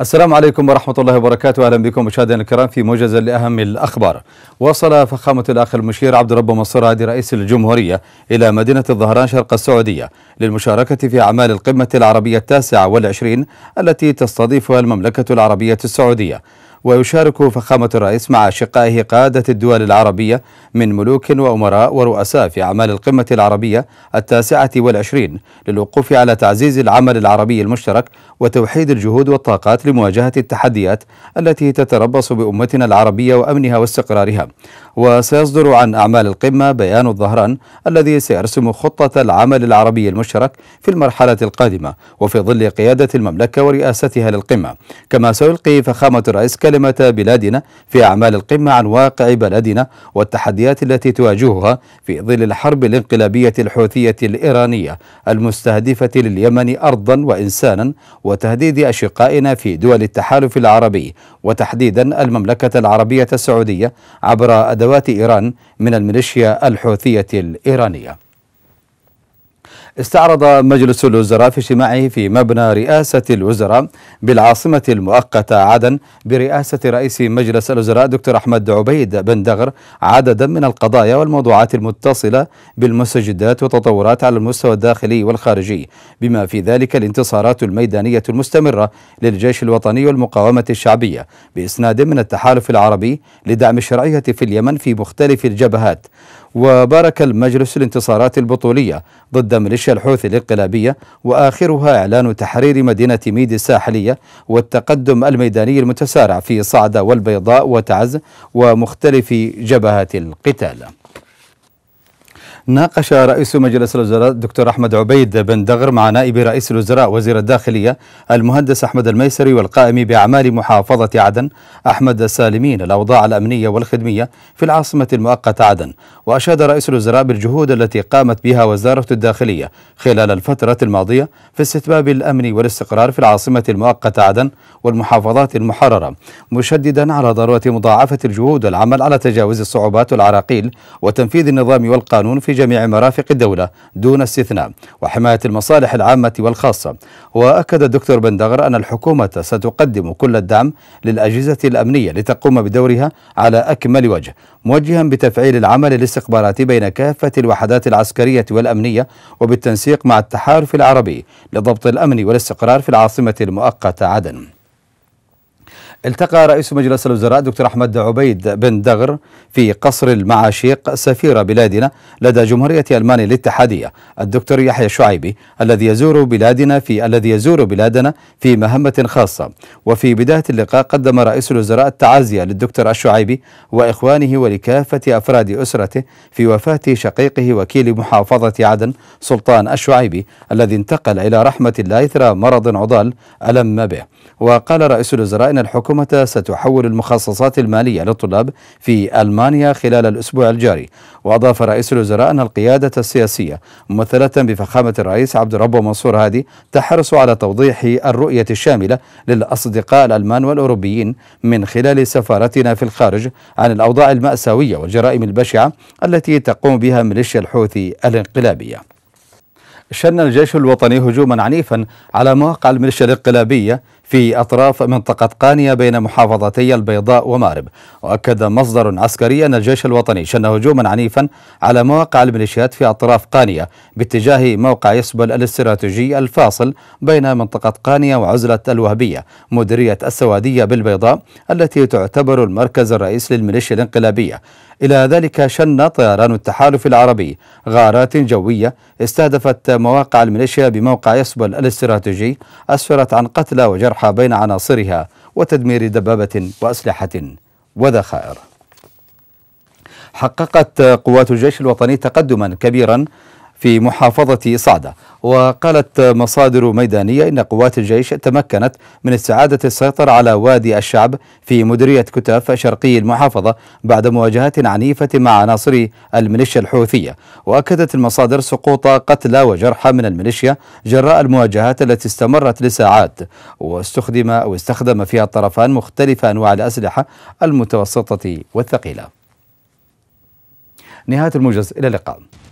السلام عليكم ورحمة الله وبركاته أهلا بكم مشاهدينا الكرام في موجز لأهم الأخبار وصل فخامة الأخ المشير عبد الرب منصور هادي رئيس الجمهورية إلى مدينة الظهران شرق السعودية للمشاركة في أعمال القمة العربية التاسعة والعشرين التي تستضيفها المملكة العربية السعودية ويشارك فخامة الرئيس مع أشقائه قادة الدول العربية من ملوك وأمراء ورؤساء في أعمال القمة العربية التاسعة والعشرين للوقوف على تعزيز العمل العربي المشترك وتوحيد الجهود والطاقات لمواجهة التحديات التي تتربص بأمتنا العربية وأمنها واستقرارها وسيصدر عن أعمال القمة بيان الظهران الذي سيرسم خطة العمل العربي المشترك في المرحلة القادمة وفي ظل قيادة المملكة ورئاستها للقمة كما سيلقي فخامة الرئيس كلمة كلمة بلادنا في أعمال القمة عن واقع بلدنا والتحديات التي تواجهها في ظل الحرب الانقلابية الحوثية الإيرانية المستهدفة لليمن أرضا وإنسانا وتهديد أشقائنا في دول التحالف العربي وتحديدا المملكة العربية السعودية عبر أدوات إيران من الميليشيا الحوثية الإيرانية استعرض مجلس الوزراء في اجتماعه في مبنى رئاسة الوزراء بالعاصمة المؤقتة عدن برئاسة رئيس مجلس الوزراء دكتور أحمد عبيد بن دغر عددا من القضايا والموضوعات المتصلة بالمستجدات والتطورات على المستوى الداخلي والخارجي بما في ذلك الانتصارات الميدانية المستمرة للجيش الوطني والمقاومة الشعبية بإسناد من التحالف العربي لدعم الشرعية في اليمن في مختلف الجبهات وبارك المجلس الانتصارات البطولية ضد ميليشيا ميليشيا الحوثي الانقلابية وآخرها إعلان تحرير مدينة ميد الساحلية والتقدم الميداني المتسارع في صعدة والبيضاء وتعز ومختلف جبهات القتال ناقش رئيس مجلس الوزراء الدكتور أحمد عبيد بن دغر مع نائب رئيس الوزراء وزير الداخلية المهندس أحمد الميسري والقائم بأعمال محافظة عدن أحمد السالمين الأوضاع الأمنية والخدمية في العاصمة المؤقتة عدن وأشاد رئيس الوزراء بالجهود التي قامت بها وزارة الداخلية خلال الفترة الماضية في استتباب الأمن والاستقرار في العاصمة المؤقتة عدن والمحافظات المحررة مشددا على ضرورة مضاعفة الجهود والعمل على تجاوز الصعوبات والعراقيل وتنفيذ النظام والقانون في جميع مرافق الدولة دون استثناء وحماية المصالح العامة والخاصة وأكد الدكتور بندغر أن الحكومة ستقدم كل الدعم للأجهزة الأمنية لتقوم بدورها على أكمل وجه موجها بتفعيل العمل الاستخباراتي بين كافة الوحدات العسكرية والأمنية وبالتنسيق مع التحالف العربي لضبط الأمن والاستقرار في العاصمة المؤقتة عدن التقى رئيس مجلس الوزراء دكتور أحمد عبيد بن دغر في قصر المعاشيق سفير بلادنا لدى جمهورية ألمانيا الاتحادية الدكتور يحيى الشعيبي الذي يزور بلادنا في الذي يزور بلادنا في مهمة خاصة وفي بداية اللقاء قدم رئيس الوزراء التعازي للدكتور الشعيبي وإخوانه ولكافة أفراد أسرته في وفاة شقيقه وكيل محافظة عدن سلطان الشعيبي الذي انتقل إلى رحمة الله إثر مرض عضال ألم به وقال رئيس الوزراء إن الحكم الحكومة ستحول المخصصات المالية للطلاب في ألمانيا خلال الأسبوع الجاري وأضاف رئيس الوزراء أن القيادة السياسية ممثلة بفخامة الرئيس عبد الرب منصور هادي تحرص على توضيح الرؤية الشاملة للأصدقاء الألمان والأوروبيين من خلال سفارتنا في الخارج عن الأوضاع المأساوية والجرائم البشعة التي تقوم بها ميليشيا الحوثي الانقلابية شن الجيش الوطني هجوما عنيفا على مواقع الميليشيا الانقلابية في أطراف منطقة قانية بين محافظتي البيضاء ومارب وأكد مصدر عسكري أن الجيش الوطني شن هجوما عنيفا على مواقع الميليشيات في أطراف قانية باتجاه موقع يسبل الاستراتيجي الفاصل بين منطقة قانية وعزلة الوهبية مديرية السوادية بالبيضاء التي تعتبر المركز الرئيس للميليشيا الانقلابية إلى ذلك شن طيران التحالف العربي غارات جوية استهدفت مواقع الميليشيا بموقع يسبل الاستراتيجي أسفرت عن قتلى وجرحى بين عناصرها وتدمير دبابة وأسلحة وذخائر حققت قوات الجيش الوطني تقدما كبيرا في محافظة صعدة وقالت مصادر ميدانية إن قوات الجيش تمكنت من استعادة السيطرة على وادي الشعب في مديرية كتاف شرقي المحافظة بعد مواجهة عنيفة مع عناصر الميليشيا الحوثية وأكدت المصادر سقوط قتلى وجرحى من الميليشيا جراء المواجهات التي استمرت لساعات واستخدم أو استخدم فيها الطرفان مختلف أنواع الأسلحة المتوسطة والثقيلة نهاية الموجز إلى اللقاء